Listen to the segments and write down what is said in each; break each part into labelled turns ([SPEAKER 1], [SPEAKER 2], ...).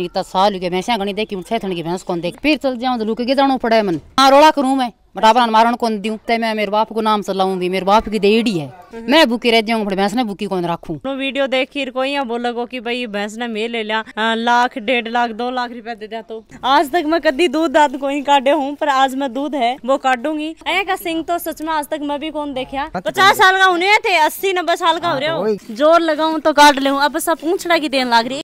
[SPEAKER 1] देखी तो हाँ, करूं मैं कौन मेरे बाप को नाम मेरे बाप की हम्म।
[SPEAKER 2] ने कौन देखी लाख डेढ़ लाख दो लाख रुपया दे दिया तो आज तक मैं दूध दाद कोई काटे हूँ पर आज मैं दूध है वो काटूंगी का सिंह तो सच में आज तक मैं भी कौन देखा पचास साल का होने थे अस्सी नब्बे साल का हो रहा हो हाँ, तो जोर लगाऊ तो काट ले अब सब पूछना की देन लाग रही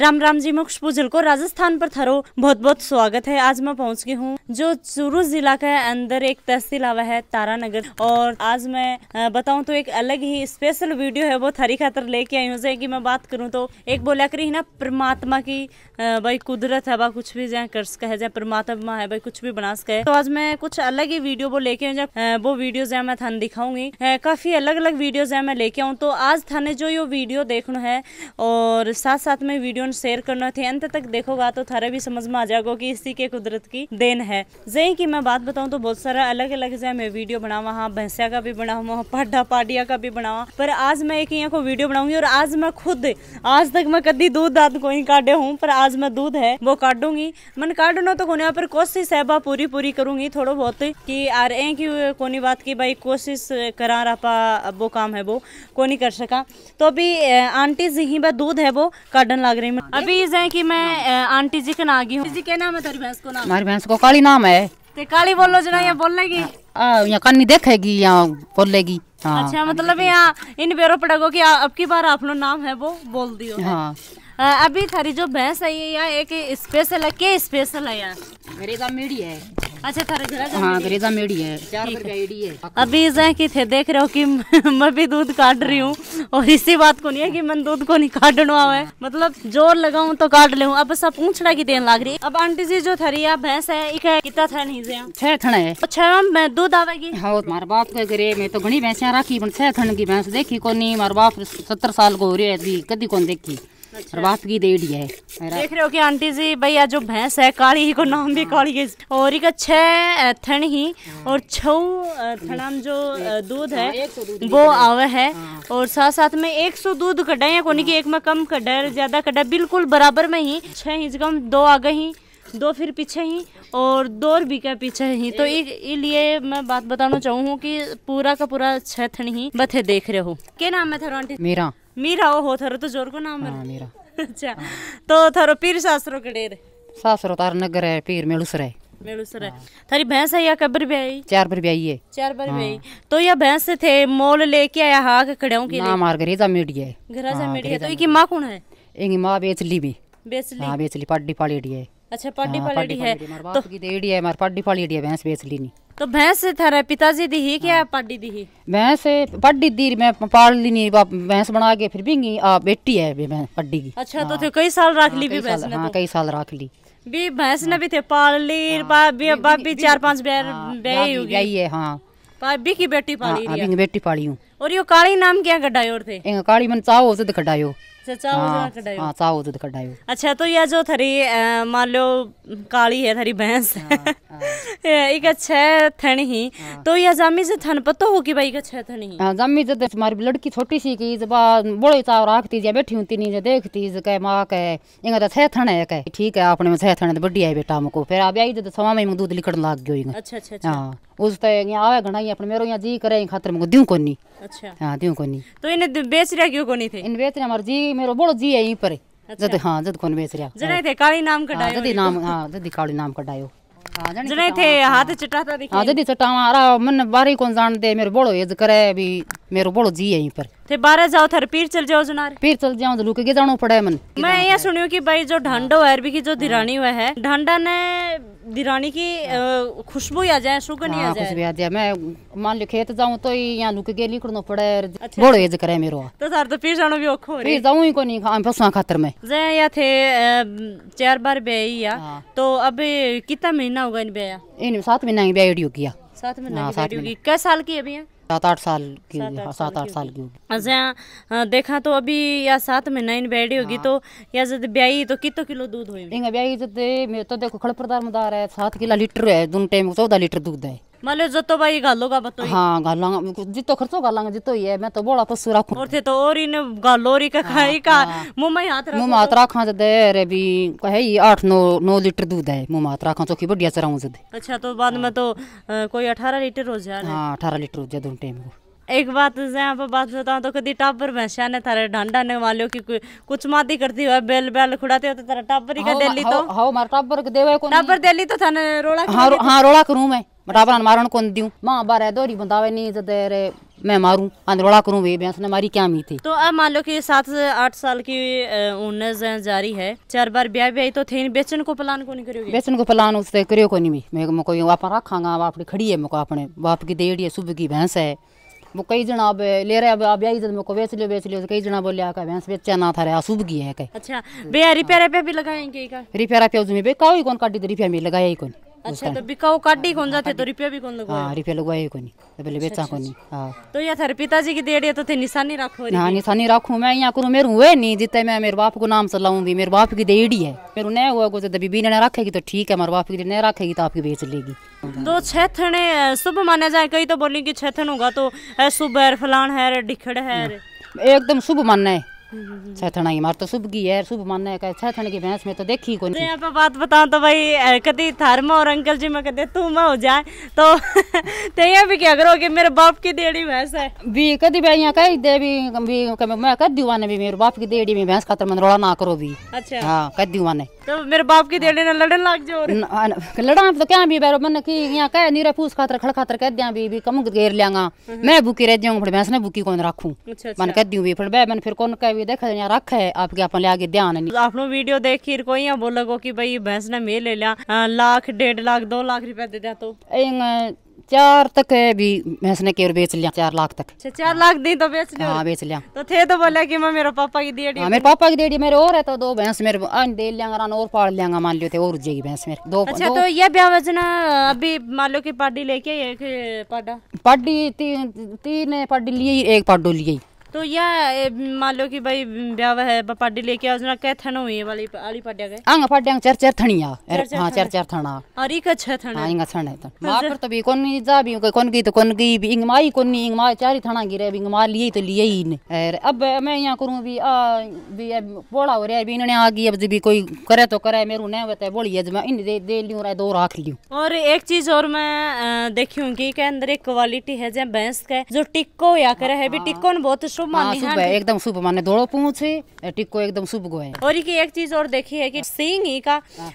[SPEAKER 2] राम राम जी मोक्ष पुजल को राजस्थान पर थरो बहुत बहुत स्वागत है आज मैं पहुंच गई हूँ जो चूरू जिला का अंदर एक तहसील आवा है तारानगर और आज मैं बताऊं तो एक अलग ही स्पेशल वीडियो है वो थरी खातर लेके आई हूँ जैसे कि मैं बात करूँ तो एक बोला करी ना परमात्मा की भाई कुदरत है वह कुछ भी जहाँ कर सका है जहाँ परमात्मा है भाई कुछ भी बना सका है तो आज मैं कुछ अलग ही वीडियो वो लेके आऊँ जब वो वीडियो जहाँ मैं थाना दिखाऊंगी काफी अलग अलग वीडियो जहाँ मैं लेके आऊँ तो आज थाने जो ये वीडियो देखना है और साथ साथ में वीडियो वीडियो शेयर करना थे अंत तक देखोगा तो थारा भी समझ में आ जाएगा कि इसी के कुदरत की देन है जय की मैं बात बताऊँ तो बहुत सारा अलग अलग जो मैं वीडियो बनावा हाँ भैंसिया का भी बनावा पाडा पाडिया का भी बनावा पर आज मैं एक यहाँ को वीडियो बनाऊंगी और आज मैं खुद आज तक मैं कदी दूध दाद को ही काटे हूँ पर आज मैं दूध है वो काटूंगी मन काटना तो कोने पर कोशिश है बा पूरी पूरी करूंगी थोड़ा बहुत कि आ रहे हैं कि कोनी बात की भाई कोशिश करा रहा पा वो काम है वो कोनी कर सका तो अभी आंटी जी ही बा दूध है वो काटन लाग रही में अभी है कि मैं हाँ। आंटी जी के नागी हूँ जी क्या नाम है तेरी भैंस को नाम हमारी भैंस को काली नाम है ते काली बोलो जना यहाँ बोलेगी
[SPEAKER 1] यहाँ कन्नी देखेगी यहाँ बोलेगी हाँ। अच्छा
[SPEAKER 2] मतलब यहाँ इन बेरो पड़ेगा की अब की बार आप लोग नाम है वो बोल दियो हाँ। अभी थारी जो भैंस है ये यहाँ एक स्पेशल है क्या स्पेशल है यहाँ मेरे का
[SPEAKER 1] मीडिया है अच्छा हाँ, मेड़ी है अभी जह की थे
[SPEAKER 2] देख रहे हो कि मैं भी दूध काट रही हूँ और इसी बात को नहीं है कि मैं दूध को नहीं काटना है मतलब जोर लगाऊ तो काट ले अब सब पूछना की देन लाग रही अब आंटी जी जो थरी है भैंस है
[SPEAKER 1] एक है कितना था नहीं जे छह थन है छह में दूध आवेगी हाँ बाप के गरे में तो घनी भैंसियां राखी पर छह थन की भैंस देखी को नहीं मारे बाप सत्तर साल को हो रही है कदी कौन देखी और बाप की दी है देख रहे हो कि आंटी जी भैया जो भैंस है काली ही को नाम भी काली
[SPEAKER 2] है और एक छह थन ही और छऊ थनाम जो दूध है हाँ, वो आवे है हाँ। और साथ साथ में एक सौ दूध कटा है कोनी की एक में कम कटा ज्यादा कटा बिल्कुल बराबर में ही छह इंच कम दो आगे ही दो फिर पीछे ही और दो और भी क्या पीछे ही तो इसलिए मैं बात बताना चाहूँ कि पूरा का पूरा
[SPEAKER 1] छह थन ही बथे देख रहे हो
[SPEAKER 2] क्या नाम है थेरो आंटी मेरा मीरा हो थरो तो जोर को नाम है मीरा अच्छा तो थरो पीर सासरो कडेर
[SPEAKER 1] सासरो तार नगर है पीर मेलुसर है मेलुसर है थारी
[SPEAKER 2] भैंस है या कब्र भी आई
[SPEAKER 1] चार बार भी आई है चार बार भी आई तो या भैंस थे मोल लेके आया हाक खड़ेओं के ना मार घरेजा मीडिया है घरेजा मीडिया तो इकी मां कौन है इनकी मां बेचली भी बेचली हां बेचली पाड़ी पाड़ी है
[SPEAKER 2] अच्छा पड्डी हाँ, पलटी है तो
[SPEAKER 1] देड़ी है मार पड्डी पड़ी है भैंस बेच ली
[SPEAKER 2] तो भैंस थारे पिताजी दी ही क्या हाँ। पड्डी दी ही
[SPEAKER 1] भैंस पड्डी दी मैं पाल ली नहीं भैंस बना के फिर भी आ बेटी है पड्डी की
[SPEAKER 2] अच्छा तो, हाँ। तो कई साल रख ली भैंस कई साल रख ली भी भैंस ने भी थे पाल ली बाबी बाबी चार पांच बैर ब्याई भाभी की बेटी पाली
[SPEAKER 1] बेटी पाली हूँ और यो काली नाम क्या कढ़ायो थे काली मन चाहो से कढ़ायो
[SPEAKER 2] हाँ,
[SPEAKER 1] तो अच्छा
[SPEAKER 2] तो यह जो थरी मान लो काली है थरी भैंस हाँ, हाँ। एक अच्छा थन ही तो यह जमी से थन पतो हो कि भाई अच्छा
[SPEAKER 1] थन ही जमी जामी से हमारी लड़की छोटी सी की जब बोले चाव रखती जब बैठी होती नहीं देखती कह माँ कह इंगा तो सह थन है कह ठीक है आपने में सह थन तो बढ़िया है बेटा मुको फिर आप यही तो सवा में दूध लिखण लाग गयो अच्छा अच्छा, अच्छा। उस तो यहाँ आवे घना अपने मेरो यहाँ जी करे खातर मुको दियो कोनी अच्छा हाँ दियो कोनी तो इन्हें बेच रहे क्यों कोनी थे इन बेच रहे हमारे जी ये मेरो बड़ो जी है यहीं पर अच्छा। जद हाँ जद कोन बेच रिया जने थे काली नाम कढायो हाँ, जदी नाम हां जदी काली नाम कढायो हाँ, जने थे हाँ। हाथ चटाता दिखे हां जदी चटावा हारा मन बारी कोन जान दे मेरो बड़ो एज करे भी मेरो बड़ो जी है यहीं पर ते बारह जाओ थर पीर चल जाओ जुनार पीर चल जाओ तो लुक के जानो पड़े मन
[SPEAKER 2] मैं यह सुनियो कि भाई जो ढंडो है अरबी की जो हाँ। दिरानी हुआ है ढंडा ने दिरानी की हाँ। खुशबू आ जाए सुगंध आ हाँ, जाए खुशबू आ
[SPEAKER 1] जाए मैं मान लो खेत जाऊं तो यहाँ लुके के निकलनो पड़े अच्छा। बड़ो एज करे मेरो
[SPEAKER 2] तो सर तो पीर जानो भी पीर
[SPEAKER 1] जाऊं ही फसवा खातर में
[SPEAKER 2] जे या थे चार बार बेई या तो अब कितना महीना होगा इन बेया
[SPEAKER 1] इन सात महीना ही
[SPEAKER 2] सात महीना की साल की अभी है
[SPEAKER 1] सात आठ साल की सात आठ हाँ, साल की
[SPEAKER 2] होगी अच्छा हाँ, देखा तो अभी या साथ में नाइन बैठी होगी तो हाँ। या जब ब्याई तो कितो किलो दूध
[SPEAKER 1] होगी ब्याई जब मैं तो देखो खड़परदार मदार है सात किलो लीटर है दोनों टाइम चौदह लीटर दूध है
[SPEAKER 2] माले तो भाई गालो का बतो हां गालांगा जितो खर्चो गालांगा जितो ही है मैं तो बोला तो पशु राखू और थे तो और इन गालोरी का हाँ, खाई का हाँ। मुंह में हाथ रखो मुंह में तो। हाथ
[SPEAKER 1] रखा दे रे भी कहे ये आठ 9 9 लीटर दूध है मुंह में हाथ रखा चोकी बढ़िया चराऊं जदे
[SPEAKER 2] अच्छा तो बाद में हाँ। तो कोई अठारह लीटर हो जा हाँ
[SPEAKER 1] अठारह लीटर हो जा दोनों टाइम को
[SPEAKER 2] एक बात से तो यहाँ पर बात बताऊँ तो कभी टाबर भैंसा ने थारे ढांडा ने वालों की कुछ माती करती हुआ बेल बेल खुड़ाते हो तो तेरा टाबर ही का डेली तो
[SPEAKER 1] हाँ मार टाबर के देवे को टाबर डेली तो थाने रोड़ा हां तो। हाँ रोड़ा करूँ मैं टाबरन मारन कौन कोन दियूं मां बारे दोरी बंदावे नहीं जदे रे मैं मारूं आंदोड़ा करूं वे भैंस ने मारी क्या मी थी
[SPEAKER 2] तो अब मान लो कि सात से आठ साल की उन्नत जारी है चार बार ब्याह ब्याह तो थे बेचन को प्लान को नहीं करियो
[SPEAKER 1] बेचन को प्लान उससे करियो को नहीं मैं मैं कोई वापा रखांगा वापस खड़ी है मैं को अपने बाप की देड़ी है सुबह की भैंस है वो कई जना अब ले रहे अब अब आई मैं को बेच लियो बेच लियो तो कई जना बोले आका भैंस बेचा ना था रे आसुब की है कई
[SPEAKER 2] अच्छा बे रिपेयर पे भी लगाएंगे का
[SPEAKER 1] रिपेयर पे उसमें बे का कौन काटी रिपेयर में लगाया ही कौन अच्छा तो बिकाऊ जाते हाँ, तो रुपया भी हां रुपया लगवाए तो पहले अच्छा, बेचा अच्छा, अच्छा। हां
[SPEAKER 2] तो या पिताजी की देड़ी तो थे निशानी रखो हां
[SPEAKER 1] निशानी मैं यहां मेरे हुए नहीं मैं मेरे बाप को नाम चलाऊंगी मेरे बाप की देड़ी है मेरे ने हुआ को तो बीबी ने रखेगी तो ठीक है मेरे बाप की ने रखेगी तो आपकी बेच लेगी
[SPEAKER 2] तो छेथने शुभ माना जाए कई तो बोली कि छेथन होगा तो शुभ है फलान है ढिखड़ है हाँ।
[SPEAKER 1] एकदम शुभ मानना है छैथना की मार तो सुबह की है सुबह मानने का छैथन की भैंस में तो देखी को नहीं
[SPEAKER 2] आप तो बात बताऊं तो भाई कदी थर्मा और अंकल जी में कदे तू मैं हो जाए तो ते भी क्या करोगे मेरे बाप की देड़ी भैंस है
[SPEAKER 1] भी कदी भाई यहाँ कह दे भी भी मैं कह दूँ भी मेरे बाप की देड़ी में भैंस खातर मन रोड़ा ना करो भी अच्छा हाँ कह दूँ तो मेरे बाप की देड़ी ने लड़न लाग जो लड़ा तो क्या भी बैरो मन की यहाँ कह नीरे पूछ खातर खड़ खातर कह दिया भी भी कम घेर लियांगा हम्म। मैं भूखी रह जाऊँ फिर भैंस ने भूखी कौन रखूं अच्छा, मन अच्छा। कह दूँ भी फिर मैं फिर कौन कह भी देखा देख रख है आपके अपने आगे ध्यान नहीं
[SPEAKER 2] आपने वीडियो देखी को या बोलोगो कि भाई भैंस ने मेह ले लिया लाख डेढ़ लाख दो लाख रुपया दे दिया
[SPEAKER 1] तो चार तक भी भैंस ने केवल बेच लिया चार लाख तक
[SPEAKER 2] अच्छा, चार लाख दी तो बेच लिया हाँ बेच लिया तो थे तो बोला कि मैं मेरे पापा की दे हाँ, मेरे
[SPEAKER 1] पापा की दे मेरे और है तो दो भैंस मेरे आज दे लिया और पाल लिया मान लियो थे और जाएगी भैंस मेरे दो अच्छा दो, तो ये ब्याह
[SPEAKER 2] बचना अभी मान लो की पाडी लेके पाडा
[SPEAKER 1] पाडी तीन तीन पाडी लिए एक पाडो लिए
[SPEAKER 2] तो यह मान लो कि भाई ब्याह है पाडी लेके आओ
[SPEAKER 1] ना कह थनो हुई वाली आली पाडिया के आंग पाड्या चार चार थणिया हां चार चार थना और एक अच्छा थना हां इंगा थण तो मां तो भी कोन नहीं जा भी कोन गई तो कोन गई भी इंग माई कोन नहीं इंग माई चार ही थना गिरे भी इंग मार लिए तो लिए ही ने अरे अब मैं यहां करू भी आ भी बोला हो रे भी इन्होंने आ गई अब भी कोई करे तो करे मेरू ने होता बोली है मैं इन दे दे लियो रे दो रख लियो
[SPEAKER 2] और एक चीज और मैं देखियो हूं कि के अंदर एक क्वालिटी है जे भैंस के जो टिक्को या करे है भी हाँ। टिक्को ने बहुत है हाँ, एकदम
[SPEAKER 1] पहुँचे टिक्को एकदम
[SPEAKER 2] और एक चीज और देखी है कि हाँ। का हाँ।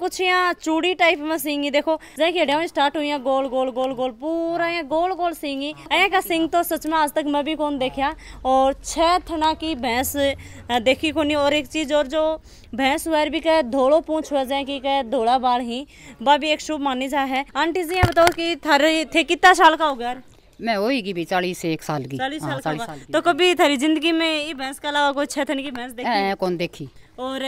[SPEAKER 2] कुछ यहाँ चूड़ी टाइप में देखो जैसे स्टार्ट हुई गोल गोल गोल गोल पूरा यहाँ गोल गोल का तो सच में आज तक मैं भी कौन देखा और छह थना की भैंस देखी को और एक चीज और जो भैंस हुआ भी कह धोड़ो पूछ हुआ जाए की कहे धोड़ा बाल ही वह भी एक शुभ मानी जा है आंटी जी बताओ कि थारे थे कितना साल का हो गया
[SPEAKER 1] मैं होगी भी चालीस से एक साल की चालीस हाँ, साल, साल, साल की
[SPEAKER 2] तो कभी थारी जिंदगी में ये भैंस के अलावा कोई छह थन की भैंस देखी आ, कौन देखी और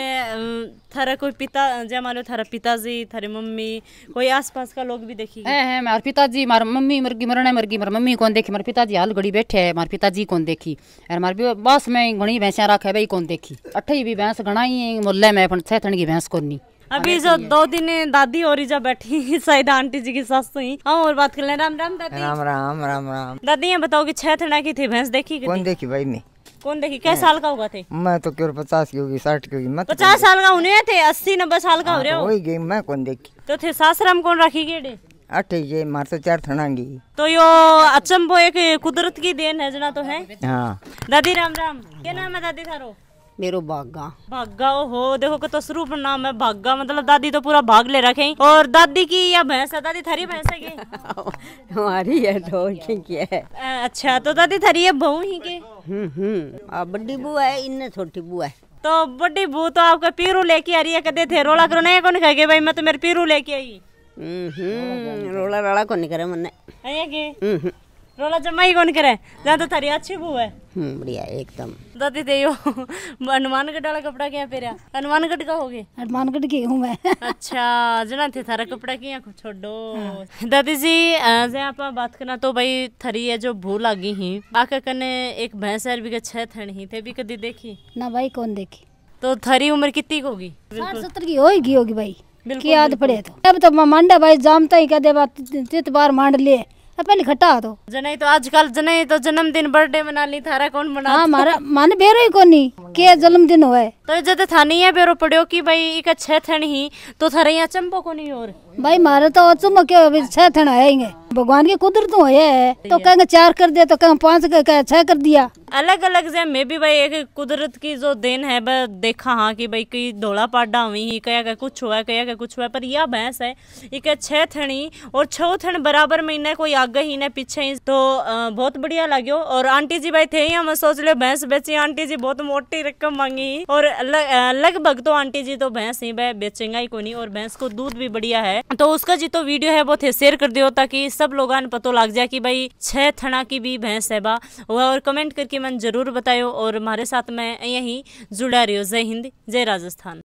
[SPEAKER 2] थारा कोई पिता जय मान लो थारा पिताजी थारी मम्मी कोई आसपास का लोग भी देखी है है
[SPEAKER 1] मार पिताजी मार मम्मी मरगी मरने मरगी मार मम्मी कौन देखी मार पिताजी हाल घड़ी बैठे है मार पिताजी कौन देखी और मार बस मैं घनी भैंसियां रखे भाई कौन देखी अट्ठाई भी भैंस घना ही मोहल्ले में छह थन की भैंस कौन नहीं
[SPEAKER 2] अभी जो दो दिन दादी और जा बैठी शायद आंटी जी की सास ही हाँ और बात कर ले राम राम दादी राम
[SPEAKER 1] राम राम राम
[SPEAKER 2] दादी ये बताओ की छह थड़ा की थी भैंस देखी कौन देखी भाई मैं कौन देखी कै साल का होगा थे
[SPEAKER 1] मैं तो केवल पचास की होगी साठ की होगी मैं पचास साल
[SPEAKER 2] का होने थे अस्सी नब्बे साल का हाँ, हो रहे तो हो
[SPEAKER 1] गई मैं कौन देखी
[SPEAKER 2] तो थे सासराम कौन रखी गेड़े
[SPEAKER 1] अठे ये मार तो चार थनांगी
[SPEAKER 2] तो यो अचंबो एक कुदरत की देन है जना तो है हाँ दादी राम राम क्या नाम है दादी थारो मेरो भागा भागा हो देखो तो स्वरूप नाम है भागा मतलब दादी तो पूरा भाग ले रखे और दादी की या भैंस है दादी थरी भैंस की हमारी है ढोल तो की है अच्छा तो दादी थरी है बहू ही के हम्म हम्म बड़ी बुआ है इनने छोटी बू है तो बड़ी बू तो आपके पीरू लेके आ रही है कदे थे रोला करो नहीं कौन कहे भाई मैं तो मेरे पीरू लेके आई हम्म रोला हम्म। रोला कौन करे मन रोला जमा ही कौन करे जहाँ तो थारी अच्छी बू है
[SPEAKER 1] हम्म, बढ़िया एकदम
[SPEAKER 2] दादी दे हनुमानगढ़ वाला कपड़ा क्या पहरा हनुमानगढ़ का हो गए हनुमानगढ़ की हूँ मैं अच्छा जना थे थारा कपड़ा किया छोड़ो हाँ। दादी जी जे आप बात करना तो भाई थरी है जो भू लागी ही आके कने एक भैंस है भी छह थे ही थे भी कदी देखी
[SPEAKER 1] ना भाई कौन देखी
[SPEAKER 2] तो थरी उम्र कितनी होगी साठ
[SPEAKER 1] सत्तर की होगी होगी भाई की याद पड़े तो अब तो मांडा भाई जामता ही कह दे बात बार मांड लिए पहले घटा तो
[SPEAKER 2] जने तो आजकल जने तो जन्मदिन बर्थडे मना ली थारा कौन
[SPEAKER 1] मना हाँ मारा माने बेरो ही कोनी के जन्मदिन हो
[SPEAKER 2] तो जद थाने ये बेरो पड़ियो कि भाई एक छह थन ही तो थारे यहाँ चंपो कोनी और
[SPEAKER 1] भाई मारे तो चुम्बक छह थन आएंगे भगवान की कुदरत हो तो है तो कहेंगे चार कर दिया तो कहेंगे पाँच कहें छह कर दिया
[SPEAKER 2] अलग अलग से मैं भी भाई एक कुदरत की जो देन है बस देखा हाँ कि भाई कहीं धोला पाडा हुई ही कया का कुछ हुआ कया का कुछ हुआ पर यह भैंस है एक छह थणी और छो थण बराबर महीने कोई आगे ही ना पीछे ही तो बहुत बढ़िया लगे और आंटी जी भाई थे ही हम सोच लो भैंस बेची आंटी जी बहुत मोटी रकम मांगी और लगभग तो आंटी जी तो भैंस ही भाई बेचेंगा ही कोई नहीं और भैंस को दूध भी बढ़िया है तो उसका जी तो वीडियो है वो थे शेयर कर दियो ताकि सब लोग पतो लग जाए कि भाई छह थना की भी भैंस है बा हुआ और कमेंट करके मन जरूर बतायो और हमारे साथ में यही जुड़ा रहो जय हिंद
[SPEAKER 1] जय राजस्थान